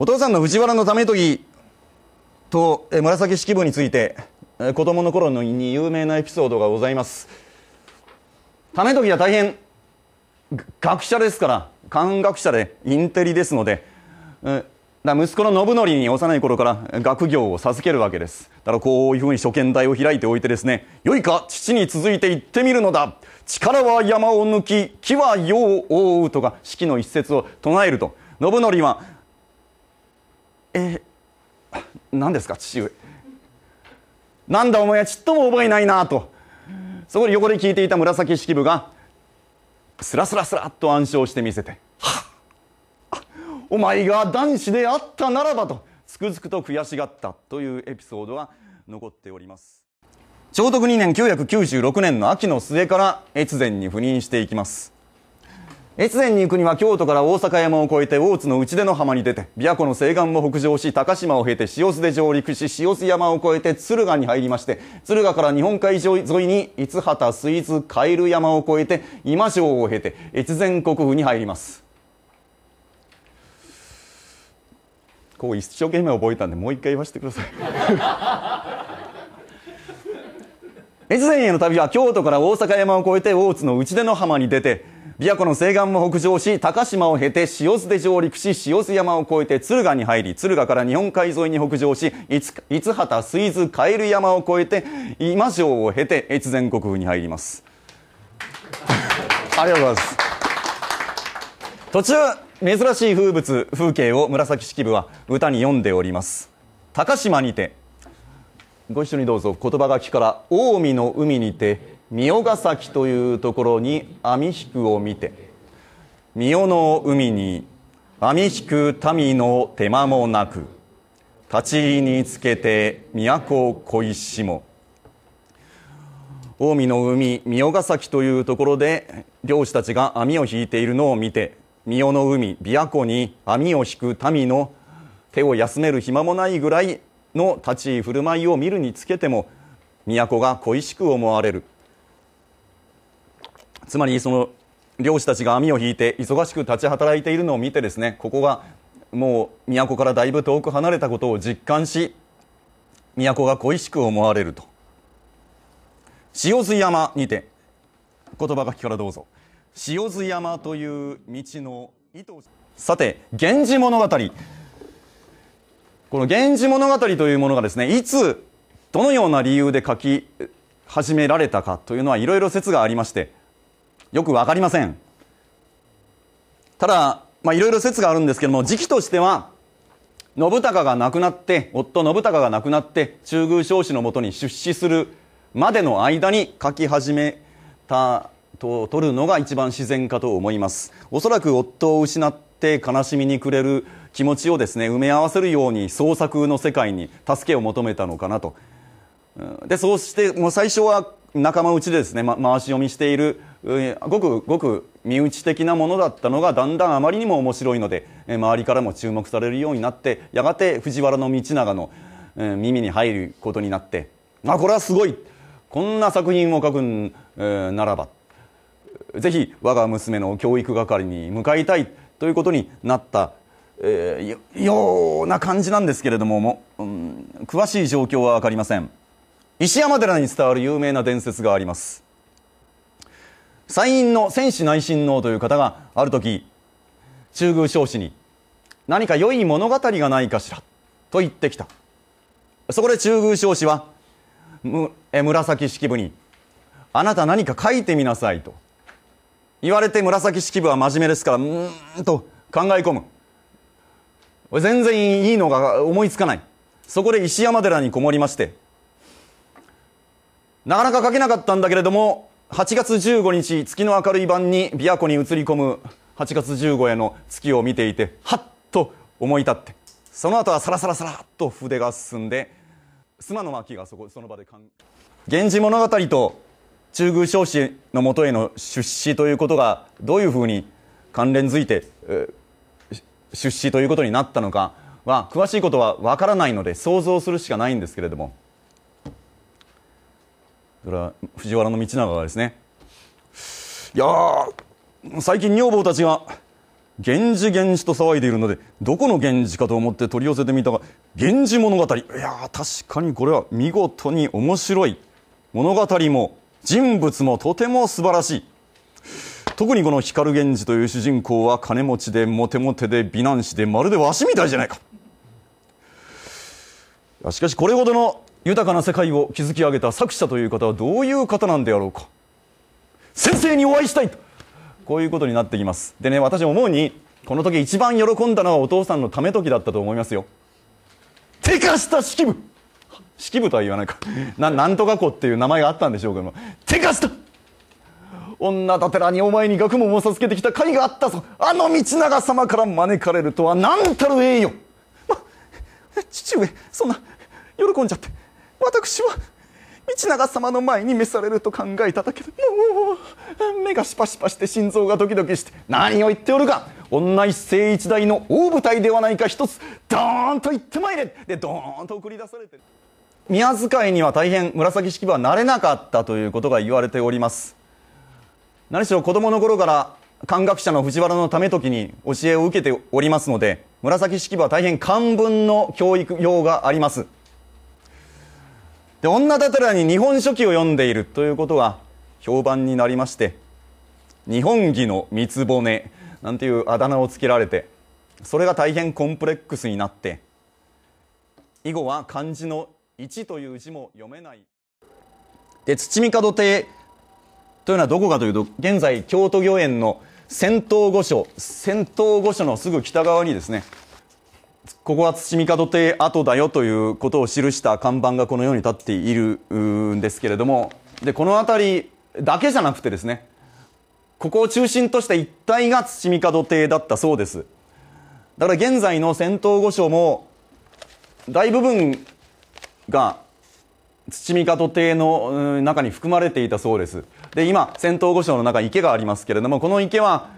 お父さんの藤原為時と紫式部について子供の頃のに有名なエピソードがございます為時は大変学者ですから漢学者でインテリですのでだ息子の信則に幼い頃から学業を授けるわけですだからこういうふうに初見台を開いておいてですね「よいか父に続いて行ってみるのだ力は山を抜き木は世を覆う」とか式の一節を唱えると信則はえ何ですか父上なんだお前はちっとも覚えないなとそこで横で聞いていた紫式部がスラスラスラっと暗唱してみせて「はお前が男子であったならば」とつくづくと悔しがったというエピソードが残っております聖徳2年996年の秋の末から越前に赴任していきます越前に行くには京都から大阪山を越えて大津の内出の浜に出て琵琶湖の西岸も北上し高島を経て塩津で上陸し塩津山を越えて敦賀に入りまして敦賀から日本海沿いに五畑水津蛙山を越えて今城を経て越前国府に入りますこう一生懸命覚えたんでもう一回言わせてください 越前への旅は京都から大阪山を越えて大津の内出の浜に出て琵琶湖の西岸も北上し、高島を経て塩津で上陸し、塩津山を越えて敦賀に入り、敦賀から日本海沿いに北上し、五畑、水津、カエル山を越えて、今城を経て越前国府に入ります。ありがとうございます。途中、珍しい風物、風景を紫式部は歌に読んでおります。高島にて、ご一緒にどうぞ言葉書きから近江の海にて三代ヶ崎というところに網引くを見て三代の海に網引く民の手間もなく立ち入りにつけて都小石も近江の海三代ヶ崎というところで漁師たちが網を引いているのを見て三代の海琵琶湖に網を引く民の手を休める暇もないぐらいの立ち居振る舞いを見るにつけても都が恋しく思われる。つまりその漁師たちが網を引いて忙しく立ち働いているのを見てですねここがもう都からだいぶ遠く離れたことを実感し都が恋しく思われると塩津山にて言葉書きからどうぞ塩津山という道の糸さて「源氏物語」この「源氏物語」というものがですねいつどのような理由で書き始められたかというのはいろいろ説がありましてよく分かりませんただいろいろ説があるんですけども時期としては信孝が亡くなって夫信孝が亡くなって中宮彰子のもとに出資するまでの間に書き始めたと取るのが一番自然かと思いますおそらく夫を失って悲しみに暮れる気持ちをですね埋め合わせるように創作の世界に助けを求めたのかなとでそうしてもう最初は仲間内でですね、ま、回し読みしているごくごく身内的なものだったのがだんだんあまりにも面白いので周りからも注目されるようになってやがて藤原道長の耳に入ることになってあこれはすごいこんな作品を書くならばぜひ我が娘の教育係に向かいたいということになった、えー、ような感じなんですけれどもも、うん、詳しい状況は分かりません石山寺に伝わる有名な伝説があります山陰の戦士内親王という方がある時中宮彰子に何か良い物語がないかしらと言ってきたそこで中宮彰子はむえ紫式部に「あなた何か書いてみなさい」と言われて紫式部は真面目ですからうんと考え込む全然いいのが思いつかないそこで石山寺にこもりましてなかなか書けなかったんだけれども8月15日月の明るい晩に琵琶湖に映り込む8月15夜の月を見ていてはっと思い立ってその後はさらさらさらっと筆が進んで妻の巻がそこその場で「源氏物語」と中宮彰子のもとへの出資ということがどういうふうに関連づいて、出資ということになったのかは詳しいことはわからないので想像するしかないんですけれども。それは藤原道長がですねいや最近女房たちが源氏源氏と騒いでいるのでどこの源氏かと思って取り寄せてみたが源氏物語いや確かにこれは見事に面白い物語も人物もとても素晴らしい特にこの光源氏という主人公は金持ちでモテモテで美男子でまるでわしみたいじゃないかしかしこれほどの豊かな世界を築き上げた作者という方はどういう方なんであろうか先生にお会いしたいとこういうことになってきますでね私思うにこの時一番喜んだのはお父さんのため時だったと思いますよ手貸した式部式部とは言わないか ななんとか子っていう名前があったんでしょうけども手貸した女だてらにお前に学問を授けてきた甲斐があったぞあの道長様から招かれるとは何たる栄誉、ま、父上そんな喜んじゃって私は道長様の前に召されると考えただけでもう目がシパシパして心臓がドキドキして何を言っておるか女一世一代の大舞台ではないか一つドーンと言ってまいれでドーンと送り出されて宮遣いには大変紫式部は慣れなかったということが言われております何しろ子供の頃から漢学者の藤原の為時に教えを受けておりますので紫式部は大変漢文の教育用がありますで女だたらに日本書紀を読んでいるということは評判になりまして日本儀の三つ骨なんていうあだ名をつけられてそれが大変コンプレックスになって以後は漢字の「一」という字も読めないで土門邸というのはどこかというと現在京都御苑の仙洞御所仙洞御所のすぐ北側にですねここは土門邸跡だよということを記した看板がこのように立っているんですけれどもでこの辺りだけじゃなくてですねここを中心とした一帯が土門邸だったそうですだから現在の仙洞御所も大部分が土門邸の中に含まれていたそうですで今仙洞御所の中池がありますけれどもこの池は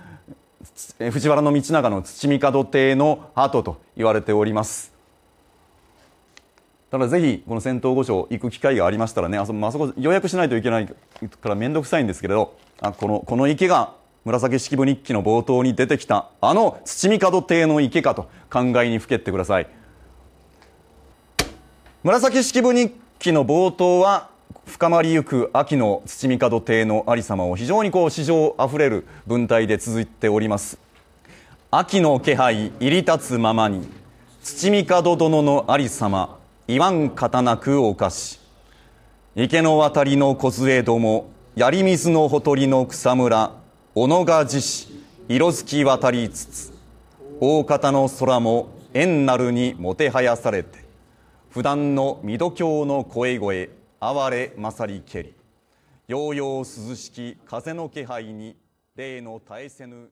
藤原道長の土門邸の跡と言われておりますただぜひこの仙洞御所行く機会がありましたらねあそあそこ予約しないといけないから面倒くさいんですけれどあこのこの池が紫式部日記の冒頭に出てきたあの土門邸の池かと考えにふけってください紫式部日記の冒頭は深まりゆく秋の土門邸のありさまを非常にこう市場あふれる文体で続いております秋の気配入り立つままに土門殿のありさま言わん方なくおかし池の渡りの梢ども槍水のほとりの草むら小野が自死色づき渡りつつ大方の空も縁なるにもてはやされて普段の御度胸の声声哀れ勝りけりようよう涼しき風の気配に例の絶えせぬ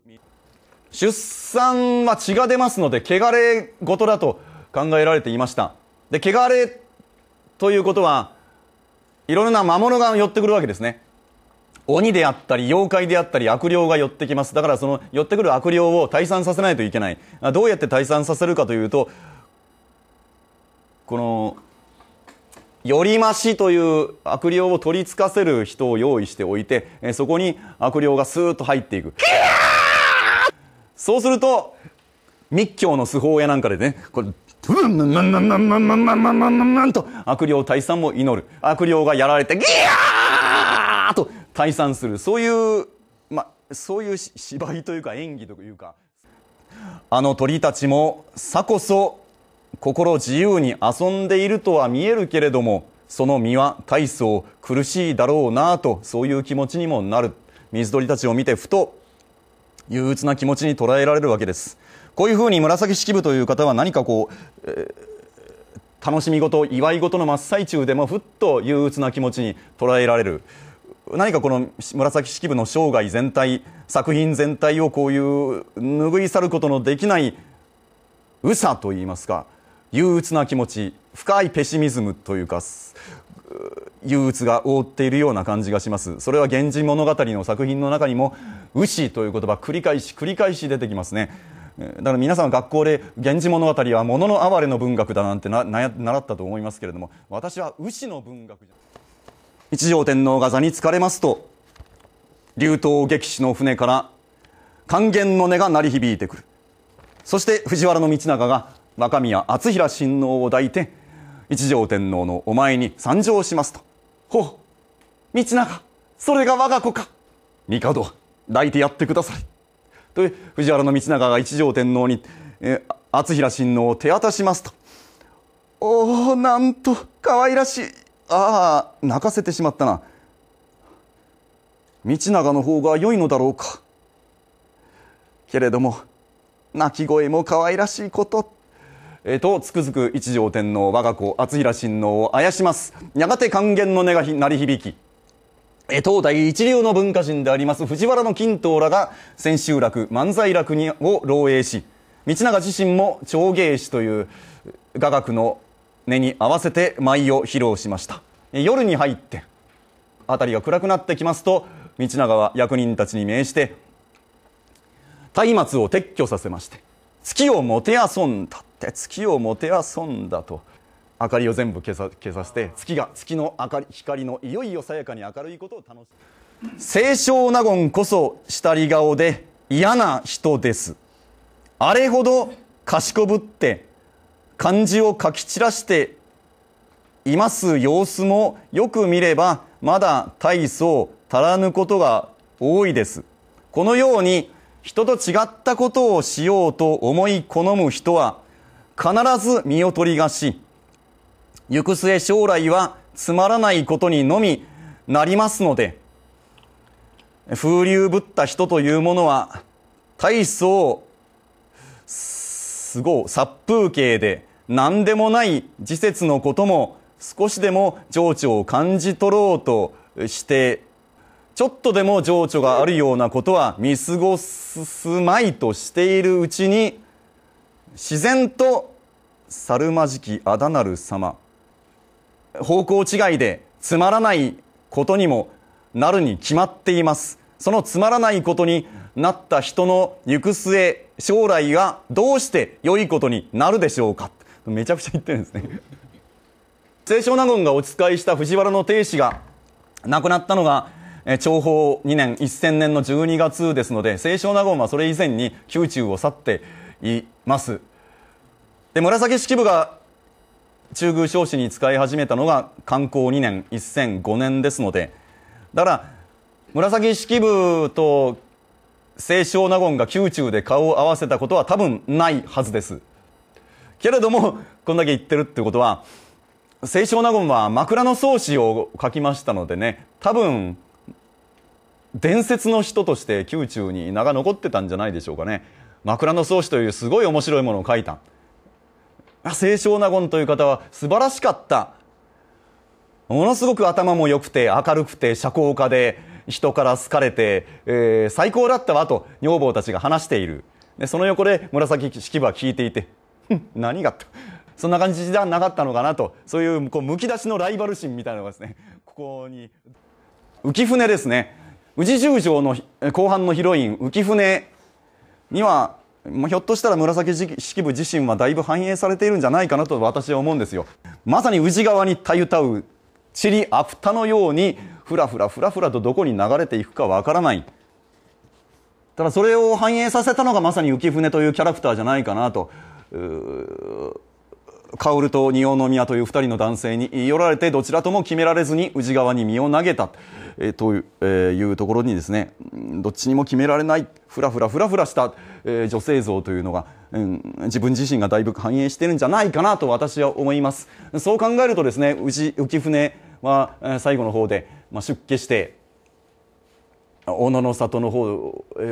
出産は血が出ますので汚れ事だと考えられていましたで汚れということはいろいろな魔物が寄ってくるわけですね鬼であったり妖怪であったり悪霊が寄ってきますだからその寄ってくる悪霊を退散させないといけないどうやって退散させるかというとこのよりましという悪霊を取りつかせる人を用意しておいて、えそこに悪霊がスーッと入っていく。そうすると、密教の素法やなんかでね、これ、と悪霊退散も祈る。悪霊がやられて、ギャーと退散する。そういう、ま、そういう芝居というか演技というか、あの鳥たちも、さこそ心自由に遊んでいるとは見えるけれどもその身は大層苦しいだろうなとそういう気持ちにもなる水鳥たちを見てふと憂鬱な気持ちに捉えられるわけですこういうふうに紫式部という方は何かこう、えー、楽しみ事祝い事の真っ最中でもふっと憂鬱な気持ちに捉えられる何かこの紫式部の生涯全体作品全体をこういう拭い去ることのできない憂さといいますか憂鬱な気持ち深いペシミズムというか憂鬱が覆っているような感じがしますそれは「源氏物語」の作品の中にも「牛」という言葉繰り返し繰り返し出てきますねだから皆さん学校で「源氏物語」は「ものの哀れの文学だ」なんてな習ったと思いますけれども私は「牛」の文学一条天皇が座に疲れますと竜頭撃死の船から還元の音が鳴り響いてくるそして藤原道長が若宮敦平親王を抱いて一条天皇のお前に参上しますとほう道長それが我が子か帝抱いてやってくださいと藤原道長が一条天皇に、え敦平親王を手渡しますとおおなんと可愛らしいああ泣かせてしまったな道長の方が良いのだろうかけれども泣き声も可愛らしいことえー、とつくづく一条天皇我が子厚平親王をあやしますやがて還元の音が鳴り響き当代一流の文化人であります藤原の金刀らが千秋楽漫才楽にを漏洩し道長自身も長芸師という雅楽の音に合わせて舞を披露しました夜に入って辺りが暗くなってきますと道長は役人たちに命じて松明を撤去させまして月をもてあそんだって月をもてあそんだと明かりを全部消さ消させて月が月の明かり光のいよいよさやかに明るいことを楽しむ清少納言こそしたり顔で嫌な人ですあれほど賢ぶって漢字を書き散らしています様子もよく見ればまだ大層足らぬことが多いですこのように人と違ったことをしようと思い好む人は必ず身を取りがし、行く末将来はつまらないことにのみなりますので、風流ぶった人というものは、大層、すごい、殺風景で、何でもない時節のことも、少しでも情緒を感じ取ろうとして、ちょっとでも情緒があるようなことは見過ごすまいとしているうちに、自然と猿まじきあだなる様方向違いでつまらないことにもなるに決まっていますそのつまらないことになった人の行く末将来がどうして良いことになるでしょうかめちゃくちゃ言ってるんですね清少納言がお使いした藤原の亭主が亡くなったのが長宝2年1000年の12月ですので清少納言はそれ以前に宮中を去っていますで紫式部が中宮彰子に使い始めたのが観光2年1005年ですのでだから紫式部と清少納言が宮中で顔を合わせたことは多分ないはずですけれどもこんだけ言ってるってことは清少納言は枕草子を書きましたのでね多分伝説の人として宮中に名が残ってたんじゃないでしょうかね枕草子というすごい面白いものを書いた。清少納言という方は素晴らしかった。ものすごく頭も良くて明るくて社交家で人から好かれて、えー、最高だったわと女房たちが話している。でその横で紫式部は聞いていて、何がと。そんな感じじゃなかったのかなと、そういうこうむき出しのライバル心みたいなのがですね、ここに。浮舟ですね。宇治十条の後半のヒロイン、浮舟にはまあ、ひょっとしたら紫式部自身はだいぶ反映されているんじゃないかなと私は思うんですよ。まさに宇治川にたゆたう、ちりあふたのように、ふらふらふらふらとどこに流れていくかわからない。ただそれを反映させたのがまさに浮舟というキャラクターじゃないかなと。薫と仁王宮という2人の男性に寄られてどちらとも決められずに宇治川に身を投げた、えという,、えー、いうところにですねどっちにも決められないふらふらふらふらしたえー、女性像というのが、うん、自分自身がだいぶ反映してるんじゃないかなと私は思います。そう考えるとですね、うち浮舟は最後の方で、まあ、出家して、大野の里の方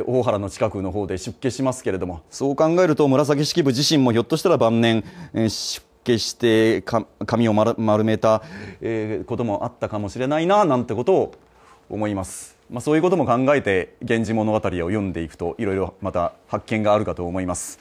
大原の近くの方で出家しますけれどもそう考えると紫式部自身もひょっとしたら晩年出家して髪を丸めたこともあったかもしれないななんてことを思います。まあ、そういうことも考えて「源氏物語」を読んでいくといろいろまた発見があるかと思います。